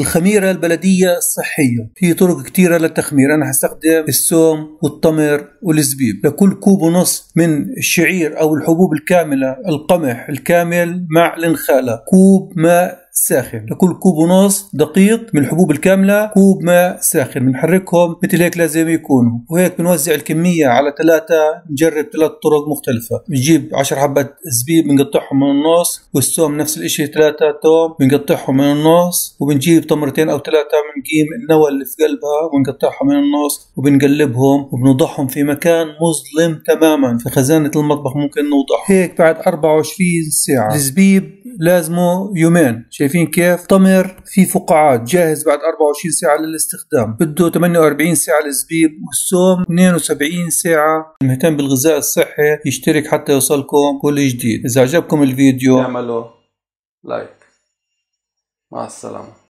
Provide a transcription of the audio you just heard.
الخميرة البلدية الصحية في طرق كثيرة للتخمير أنا هستخدم السوم والتمر والزبيب لكل كوب ونص من الشعير أو الحبوب الكاملة القمح الكامل مع الانخالة كوب ماء ساخن لكل كوب ونص دقيق من الحبوب الكامله كوب ماء ساخن بنحركهم مثل هيك لازم يكونوا وهيك بنوزع الكميه على ثلاثه نجرب ثلاث طرق مختلفه بنجيب 10 حبات زبيب بنقطعهم من النص والثوم نفس الشيء ثلاثه توم بنقطعهم من النص وبنجيب تمرتين او ثلاثه من قيم النوى اللي في قلبها وبنقطعها من النص وبنقلبهم وبنوضعهم في مكان مظلم تماما في خزانه المطبخ ممكن نوضح هيك بعد 24 ساعه الزبيب لازمه يومين شايفين كيف طمر في فقاعات جاهز بعد 24 ساعة للاستخدام بده 48 ساعة للزبيب والسوم 72 ساعة المهتم بالغذاء الصحي يشترك حتى يوصلكم كل جديد إذا عجبكم الفيديو اعملوا لايك مع السلامة